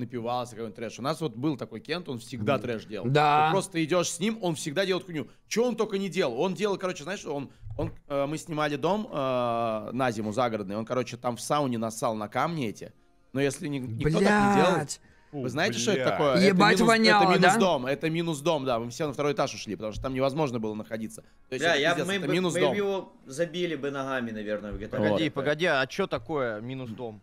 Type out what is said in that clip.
напивался, какой-нибудь трэш. У нас вот был такой Кент, он всегда трэш делал. Да. Ты просто идешь с ним, он всегда делает хуйню. Чего он только не делал? Он делал, короче, знаешь, он, он, э, мы снимали дом э, на зиму загородный, он, короче, там в сауне насал на камни эти. Но если ни, никто Блядь. так не делал... Вы знаете, Блядь. что это такое? Ебать это минус, воняло, Это минус да? дом, это минус дом, да. Мы все на второй этаж ушли, потому что там невозможно было находиться. То есть, Бля, это, я, пиздец, мы, это бы, минус мы дом. его забили бы ногами, наверное, в GTA. Погоди, вот. погоди, а что такое минус дом?